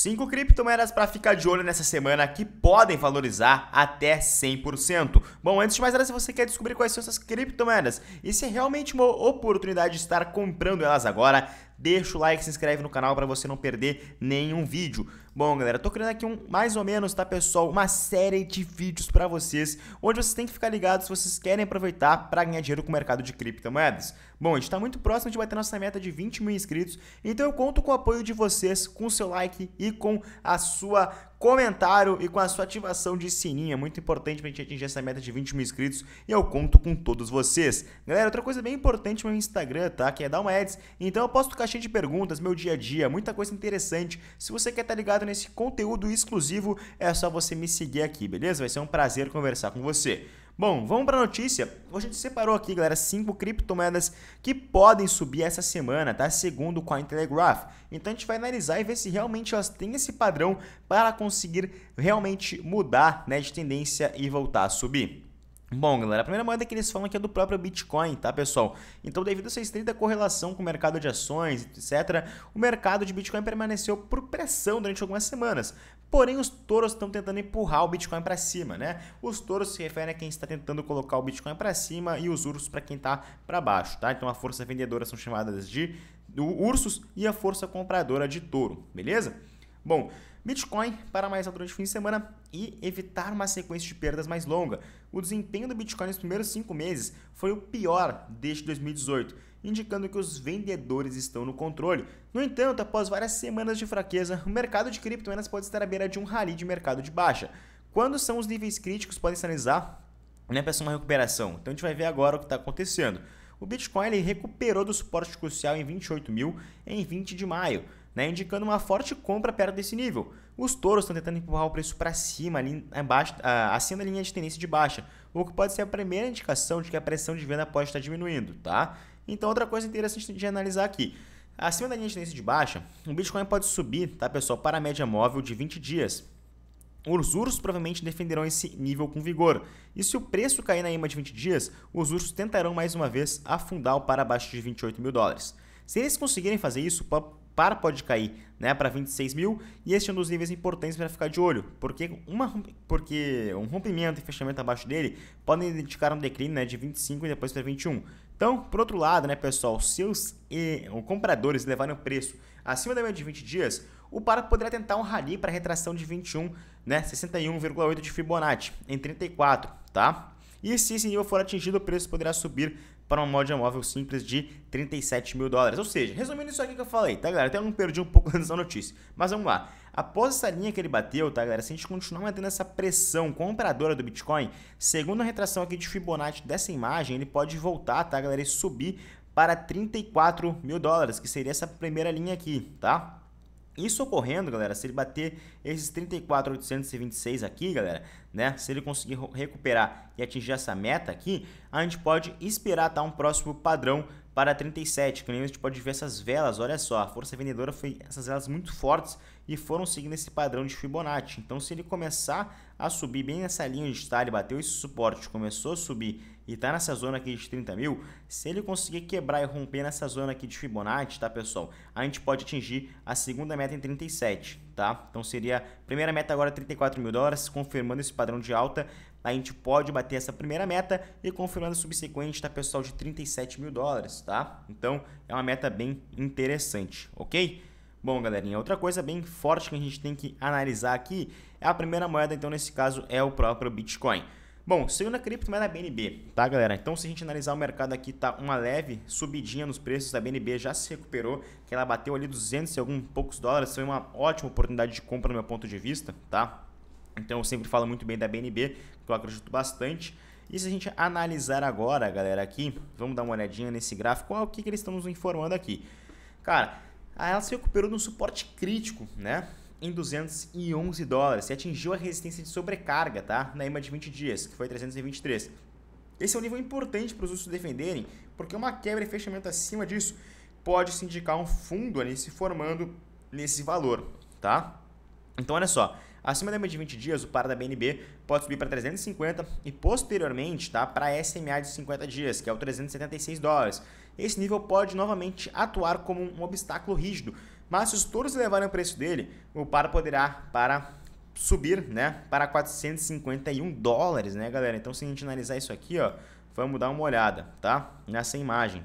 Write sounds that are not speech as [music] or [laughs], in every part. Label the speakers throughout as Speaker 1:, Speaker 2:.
Speaker 1: Cinco criptomoedas para ficar de olho nessa semana que podem valorizar até 100%. Bom, antes de mais nada, se você quer descobrir quais são essas criptomoedas e se é realmente uma oportunidade de estar comprando elas agora, deixa o like, e se inscreve no canal para você não perder nenhum vídeo. Bom, galera, tô criando aqui um, mais ou menos, tá, pessoal, uma série de vídeos para vocês, onde vocês têm que ficar ligados se vocês querem aproveitar para ganhar dinheiro com o mercado de criptomoedas. Bom, a gente tá muito próximo de bater nossa meta de 20 mil inscritos, então eu conto com o apoio de vocês, com o seu like e com a sua comentário e com a sua ativação de sininho. É muito importante para gente atingir essa meta de 20 mil inscritos e eu conto com todos vocês. Galera, outra coisa bem importante no meu Instagram, tá? Que é dar uma ads. Então eu posto caixinha de perguntas, meu dia a dia, muita coisa interessante. Se você quer estar tá ligado nesse conteúdo exclusivo, é só você me seguir aqui, beleza? Vai ser um prazer conversar com você. Bom, vamos para a notícia. Hoje a gente separou aqui, galera, cinco criptomoedas que podem subir essa semana, tá? Segundo o Cointelegraph. Então a gente vai analisar e ver se realmente elas têm esse padrão para conseguir realmente mudar né, de tendência e voltar a subir. Bom, galera, a primeira moeda que eles falam aqui é do próprio Bitcoin, tá, pessoal? Então, devido a essa estreita correlação com o mercado de ações, etc., o mercado de Bitcoin permaneceu por pressão durante algumas semanas, Porém, os touros estão tentando empurrar o Bitcoin para cima, né? Os touros se referem a quem está tentando colocar o Bitcoin para cima e os ursos para quem está para baixo, tá? Então, a força vendedora são chamadas de ursos e a força compradora de touro, beleza? Bom, Bitcoin para mais alto durante o fim de semana e evitar uma sequência de perdas mais longa. O desempenho do Bitcoin nos primeiros cinco meses foi o pior desde 2018 indicando que os vendedores estão no controle. No entanto, após várias semanas de fraqueza, o mercado de criptomoedas pode estar à beira de um rally de mercado de baixa. Quando são os níveis críticos podem sinalizar né, para uma recuperação. Então a gente vai ver agora o que está acontecendo. O Bitcoin ele recuperou do suporte crucial em 28 mil em 20 de maio, né, indicando uma forte compra perto desse nível. Os touros estão tentando empurrar o preço para cima, ali abaixo, acima da linha de tendência de baixa, o que pode ser a primeira indicação de que a pressão de venda pode estar diminuindo, tá? Então, outra coisa interessante de analisar aqui. Acima da linha de tendência de baixa, o Bitcoin pode subir, tá, pessoal, para a média móvel de 20 dias. Os ursos provavelmente defenderão esse nível com vigor. E se o preço cair na IMA de 20 dias, os ursos tentarão mais uma vez afundar o para abaixo de 28 mil dólares. Se eles conseguirem fazer isso, par pode cair né, para 26 mil e este é um dos níveis importantes para ficar de olho, porque, uma, porque um rompimento e fechamento abaixo dele podem indicar um declínio né, de 25 e depois para 21. Então, por outro lado, né, pessoal, se os, eh, compradores levarem o preço acima da média de 20 dias, o par poderá tentar um rally para retração de 21, né, 61,8 de Fibonacci em 34, tá? E se esse nível for atingido, o preço poderá subir para uma moda móvel simples de 37 mil dólares. Ou seja, resumindo isso aqui que eu falei, tá galera? Até eu não perdi um pouco [laughs] nessa notícia. Mas vamos lá. Após essa linha que ele bateu, tá galera? Se a gente continuar mantendo essa pressão compradora do Bitcoin, segundo a retração aqui de Fibonacci dessa imagem, ele pode voltar, tá galera? E subir para 34 mil dólares, que seria essa primeira linha aqui, tá? Isso ocorrendo, galera, se ele bater esses 34,826 aqui, galera, né? Se ele conseguir recuperar e atingir essa meta aqui, a gente pode esperar tá, um próximo padrão para 37, que nem a gente pode ver essas velas, olha só, a força vendedora foi essas velas muito fortes e foram seguindo esse padrão de Fibonacci. Então, se ele começar a subir bem nessa linha de estar, ele bateu esse suporte, começou a subir e está nessa zona aqui de 30 mil, se ele conseguir quebrar e romper nessa zona aqui de Fibonacci, tá pessoal? A gente pode atingir a segunda meta em 37, tá? Então seria a primeira meta agora 34 é mil dólares, confirmando esse padrão de alta, a gente pode bater essa primeira meta e confirmando a subsequente, tá pessoal, de 37 mil dólares, tá? Então é uma meta bem interessante, ok? Bom, galerinha, outra coisa bem forte que a gente tem que analisar aqui é a primeira moeda, então nesse caso é o próprio Bitcoin. Bom, segunda criptomoeda é BNB, tá galera? Então se a gente analisar o mercado aqui, tá uma leve subidinha nos preços, a BNB já se recuperou, que ela bateu ali 200 e alguns poucos dólares, foi uma ótima oportunidade de compra no meu ponto de vista, tá? Então eu sempre falo muito bem da BNB, que eu acredito bastante. E se a gente analisar agora, galera, aqui, vamos dar uma olhadinha nesse gráfico, o que, que eles estão nos informando aqui. Cara, ela se recuperou no suporte crítico, né? Em 211 dólares e atingiu a resistência de sobrecarga, tá? Na EMA de 20 dias, que foi 323. Esse é um nível importante para os outros se defenderem, porque uma quebra e fechamento acima disso pode se indicar um fundo ali se formando nesse valor, tá? Então, olha só, acima da EMA de 20 dias, o par da BNB pode subir para 350 e posteriormente, tá, para SMA de 50 dias, que é o 376 dólares esse nível pode novamente atuar como um obstáculo rígido. Mas se os touros levarem o preço dele, o par poderá para subir, né, para 451 dólares, né, galera? Então se a gente analisar isso aqui, ó, vamos dar uma olhada, tá? Nessa imagem.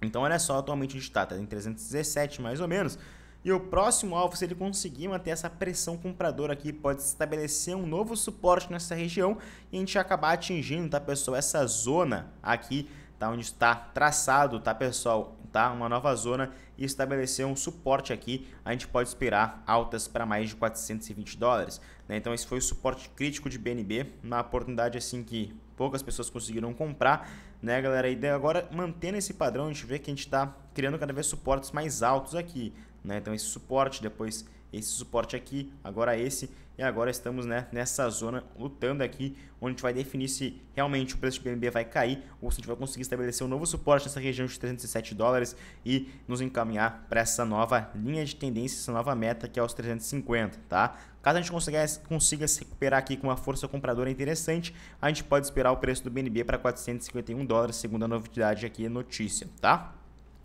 Speaker 1: Então olha só atualmente gente está, tá em 317 mais ou menos. E o próximo alvo, se ele conseguir manter essa pressão compradora aqui, pode estabelecer um novo suporte nessa região e a gente acabar atingindo, tá pessoal, essa zona aqui tá? onde está traçado, tá pessoal, tá? uma nova zona e estabelecer um suporte aqui, a gente pode esperar altas para mais de 420 dólares. Né? Então esse foi o suporte crítico de BNB, uma oportunidade assim que poucas pessoas conseguiram comprar, né, galera? E agora mantendo esse padrão, a gente vê que a gente está criando cada vez suportes mais altos aqui, né? Então esse suporte, depois esse suporte aqui, agora esse e agora estamos né, nessa zona lutando aqui, onde a gente vai definir se realmente o preço de BNB vai cair ou se a gente vai conseguir estabelecer um novo suporte nessa região de 307 dólares e nos encaminhar para essa nova linha de tendência, essa nova meta que é os 350, tá? Caso a gente consiga, consiga se recuperar aqui com uma força compradora interessante, a gente pode esperar o preço do BNB para 451 dólares, segundo a novidade aqui notícia, tá?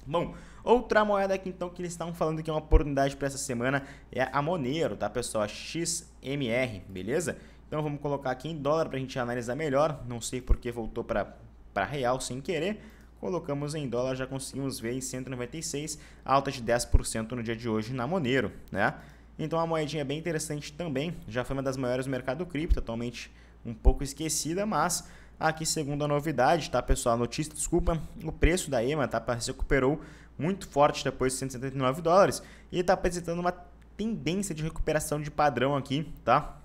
Speaker 1: Bom, Outra moeda aqui então que eles estão falando que é uma oportunidade para essa semana é a Monero, tá pessoal? A XMR, beleza? Então vamos colocar aqui em dólar para a gente analisar melhor. Não sei porque voltou para real sem querer. Colocamos em dólar, já conseguimos ver em 196, alta de 10% no dia de hoje na Monero, né? Então a moedinha é bem interessante também, já foi uma das maiores do mercado cripto, atualmente um pouco esquecida, mas aqui segundo a novidade, tá pessoal, a notícia, desculpa, o preço da EMA tá, recuperou muito forte depois de 179 dólares e está apresentando uma tendência de recuperação de padrão aqui, tá?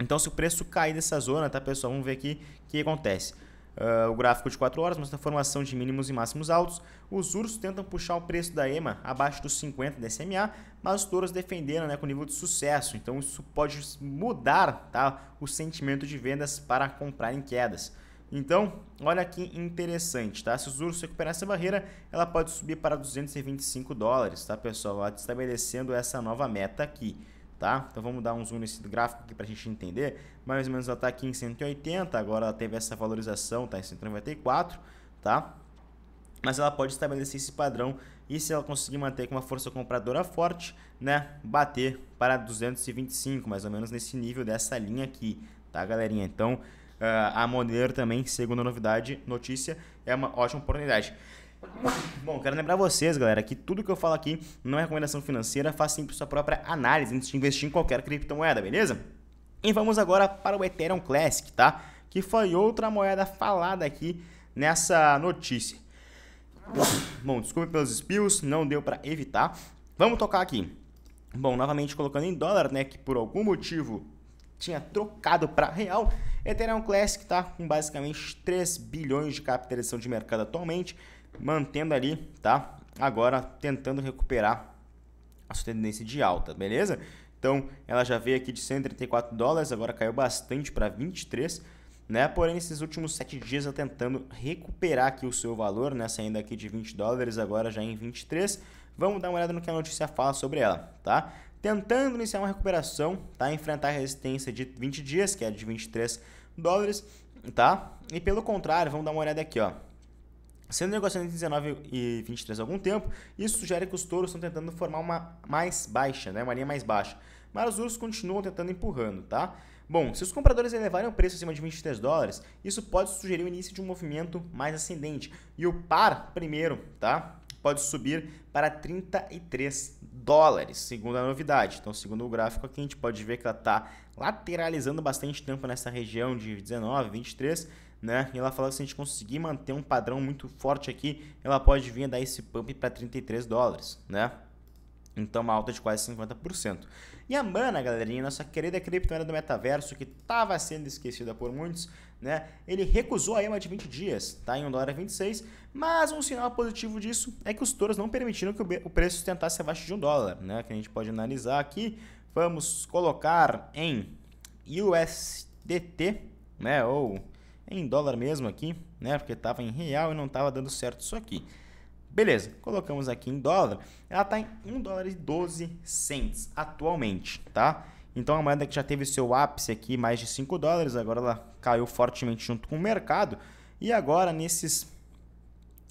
Speaker 1: Então, se o preço cair dessa zona, tá, pessoal? Vamos ver aqui o que acontece. Uh, o gráfico de 4 horas mostra a formação de mínimos e máximos altos. Os ursos tentam puxar o preço da EMA abaixo dos 50 da SMA, mas os touros defenderam né, com nível de sucesso. Então, isso pode mudar tá, o sentimento de vendas para comprar em quedas. Então, olha que interessante, tá? Se o Zuro recuperar essa barreira, ela pode subir para 225 dólares, tá, pessoal? Estabelecendo essa nova meta aqui, tá? Então vamos dar um zoom nesse gráfico aqui para a gente entender. Mais ou menos ela está aqui em 180, agora ela teve essa valorização, tá? Em 194, tá? Mas ela pode estabelecer esse padrão e se ela conseguir manter com uma força compradora forte, né? Bater para 225, mais ou menos nesse nível dessa linha aqui, tá, galerinha? Então... Ah, a Monero também, segundo a novidade, notícia, é uma ótima oportunidade. Bom, quero lembrar vocês, galera, que tudo que eu falo aqui não é recomendação financeira, faz sempre sua própria análise antes de investir em qualquer criptomoeda, beleza? E vamos agora para o Ethereum Classic, tá? Que foi outra moeda falada aqui nessa notícia. Bom, desculpe pelos spills não deu para evitar. Vamos tocar aqui. Bom, novamente colocando em dólar, né, que por algum motivo tinha trocado para real. Ethereum Classic está com basicamente 3 bilhões de capitalização de mercado atualmente, mantendo ali, tá? Agora tentando recuperar a sua tendência de alta, beleza? Então, ela já veio aqui de 134 dólares, agora caiu bastante para 23, né? Porém, esses últimos 7 dias ela tá tentando recuperar aqui o seu valor, né? Saindo aqui de 20 dólares, agora já em 23. Vamos dar uma olhada no que a notícia fala sobre ela, tá? tentando iniciar uma recuperação, tá? Enfrentar a resistência de 20 dias, que é de 23 dólares, tá? E pelo contrário, vamos dar uma olhada aqui, ó. Sendo negociado entre 19 e 23 há algum tempo, isso sugere que os touros estão tentando formar uma mais baixa, né? uma linha mais baixa. Mas os touros continuam tentando empurrando, tá? Bom, se os compradores elevarem o preço acima de 23 dólares, isso pode sugerir o início de um movimento mais ascendente. E o par primeiro, tá? pode subir para 33 dólares, segundo a novidade. Então, segundo o gráfico aqui, a gente pode ver que ela está lateralizando bastante tempo nessa região de 19, 23, né? E ela fala que se a gente conseguir manter um padrão muito forte aqui, ela pode vir a dar esse pump para 33 dólares, né? Então, uma alta de quase 50%. E a Mana, galerinha, nossa querida criptomoeda do metaverso, que estava sendo esquecida por muitos, né? Ele recusou a EMA de 20 dias, tá? Em 1 dólar 26. Mas um sinal positivo disso é que os touros não permitiram que o preço sustentasse abaixo de 1 dólar, né? Que a gente pode analisar aqui. Vamos colocar em USDT, né? Ou em dólar mesmo aqui, né? Porque estava em real e não estava dando certo isso aqui. Beleza, colocamos aqui em dólar, ela está em 1 dólar e 12 cents atualmente, tá? Então a moeda que já teve seu ápice aqui mais de 5 dólares, agora ela caiu fortemente junto com o mercado e agora nesses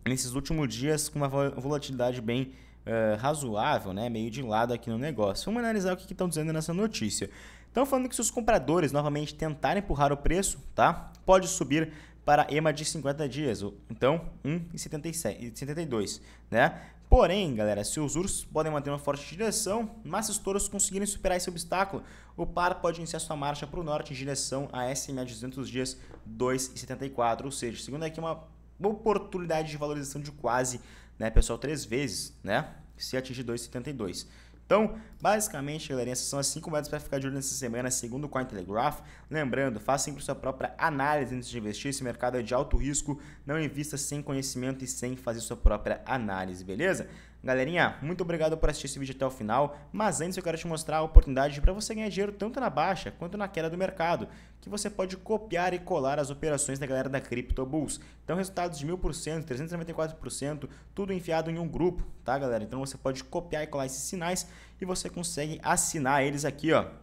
Speaker 1: nesses últimos dias com uma volatilidade bem uh, razoável, né? meio de lado aqui no negócio. Vamos analisar o que estão dizendo nessa notícia. Estão falando que se os compradores novamente tentarem empurrar o preço, tá? pode subir para EMA de 50 dias, então 1,72, né? Porém, galera, seus ursos podem manter uma forte direção, mas se os touros conseguirem superar esse obstáculo, o par pode iniciar sua marcha para o norte em direção a SMA de 200 dias 2,74, ou seja, segundo aqui uma oportunidade de valorização de quase, né, pessoal, três vezes, né? Se atingir 2,72. Então, basicamente, galerinha, essas são as 5 medidas para ficar de olho nessa semana, segundo o Cointelegraph. Lembrando, faça sempre sua própria análise antes de investir. Esse mercado é de alto risco, não invista sem conhecimento e sem fazer sua própria análise, beleza? Galerinha, muito obrigado por assistir esse vídeo até o final, mas antes eu quero te mostrar a oportunidade para você ganhar dinheiro tanto na baixa quanto na queda do mercado, que você pode copiar e colar as operações da galera da CryptoBulls. Então resultados de 1000%, 394%, tudo enfiado em um grupo, tá galera? Então você pode copiar e colar esses sinais e você consegue assinar eles aqui, ó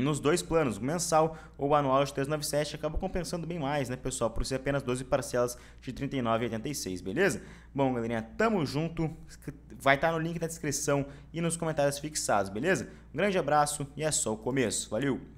Speaker 1: nos dois planos, o mensal ou o anual de 397, acaba compensando bem mais, né, pessoal, por ser apenas 12 parcelas de R$ 39,86, beleza? Bom, galerinha, tamo junto. Vai estar tá no link da descrição e nos comentários fixados, beleza? Um grande abraço e é só o começo. Valeu!